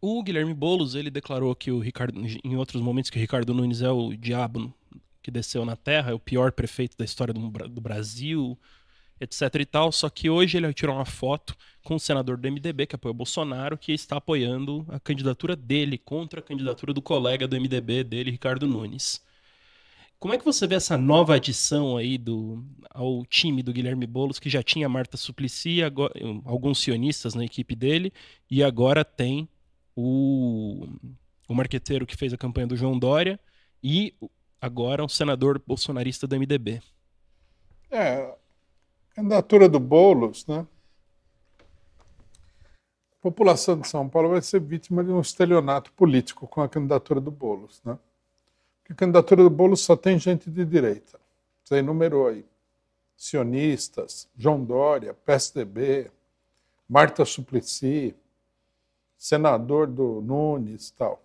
O Guilherme Boulos, ele declarou que o Ricardo, em outros momentos, que o Ricardo Nunes é o diabo que desceu na terra, é o pior prefeito da história do, do Brasil, etc e tal. Só que hoje ele tirou uma foto com o senador do MDB, que apoia o Bolsonaro, que está apoiando a candidatura dele contra a candidatura do colega do MDB dele, Ricardo Nunes. Como é que você vê essa nova adição aí do, ao time do Guilherme Boulos, que já tinha Marta Suplicy, agora, alguns sionistas na equipe dele, e agora tem o, o marqueteiro que fez a campanha do João Dória e agora um senador bolsonarista do MDB. É, candidatura é do Boulos, né? A população de São Paulo vai ser vítima de um estelionato político com a candidatura do Boulos, né? Porque a candidatura do Boulos só tem gente de direita. Você enumerou aí. Sionistas, João Dória, PSDB, Marta Suplicy, senador do Nunes tal.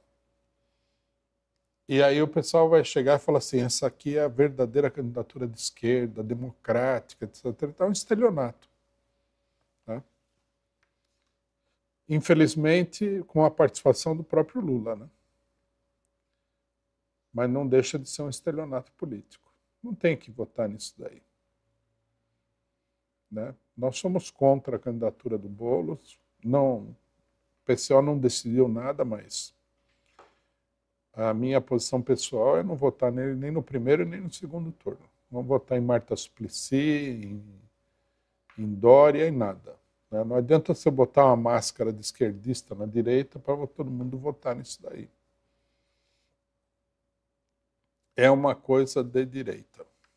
E aí o pessoal vai chegar e falar assim, essa aqui é a verdadeira candidatura de esquerda, democrática, etc. Então, é um estelionato. Né? Infelizmente, com a participação do próprio Lula. Né? Mas não deixa de ser um estelionato político. Não tem que votar nisso daí. Né? Nós somos contra a candidatura do Boulos, não o PCO não decidiu nada, mas a minha posição pessoal é não votar nele nem no primeiro nem no segundo turno. Não votar em Marta Suplicy, em, em Dória, em nada. Né? Não adianta você botar uma máscara de esquerdista na direita para todo mundo votar nisso daí. É uma coisa de direita.